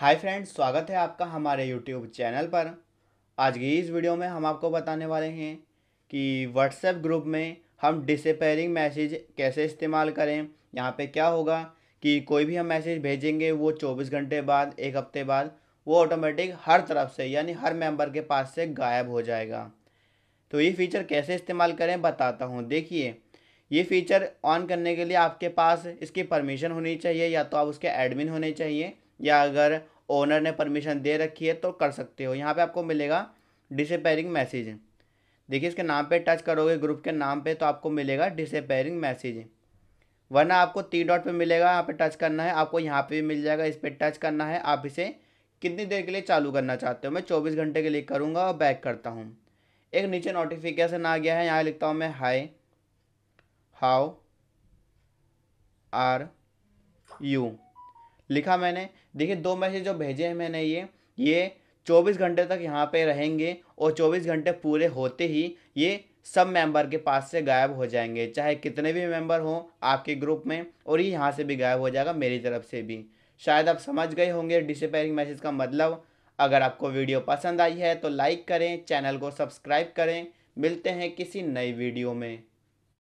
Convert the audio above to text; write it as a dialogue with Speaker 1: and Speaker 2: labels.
Speaker 1: hi friends स्वागत है आपका हमारे यूट्यूब चैनल पर आज की इस वीडियो में हम आपको बताने वाले हैं कि व्हाट्सएप ग्रुप में हम डिसपेयरिंग मैसेज कैसे इस्तेमाल करें यहाँ पे क्या होगा कि कोई भी हम मैसेज भेजेंगे वो 24 घंटे बाद एक हफ्ते बाद वो ऑटोमेटिक हर तरफ से यानी हर मेंबर के पास से गायब हो जाएगा तो ये फ़ीचर कैसे इस्तेमाल करें बताता हूँ देखिए ये फ़ीचर ऑन करने के लिए आपके पास इसकी परमिशन होनी चाहिए या तो आप उसके एडमिन होने चाहिए या अगर ओनर ने परमिशन दे रखी है तो कर सकते हो यहाँ पे आपको मिलेगा डिसपेयरिंग मैसेज देखिए इसके नाम पे टच करोगे ग्रुप के नाम पे तो आपको मिलेगा डिसपेयरिंग मैसेज वरना आपको तीन डॉट पे मिलेगा यहाँ पे टच करना है आपको यहाँ पे भी मिल जाएगा इस पर टच करना है आप इसे कितनी देर के लिए चालू करना चाहते हो मैं चौबीस घंटे के लिए करूँगा और बैक करता हूँ एक नीचे नोटिफिकेशन आ गया है यहाँ लिखता हूँ मैं हाई हाउ आर यू लिखा मैंने देखिए दो मैसेज जो भेजे हैं मैंने ये ये 24 घंटे तक यहाँ पे रहेंगे और 24 घंटे पूरे होते ही ये सब मेंबर के पास से गायब हो जाएंगे चाहे कितने भी मेंबर हों आपके ग्रुप में और ये यहाँ से भी गायब हो जाएगा मेरी तरफ से भी शायद आप समझ गए होंगे डिसपेयरिंग मैसेज का मतलब अगर आपको वीडियो पसंद आई है तो लाइक करें चैनल को सब्सक्राइब करें मिलते हैं किसी नई वीडियो में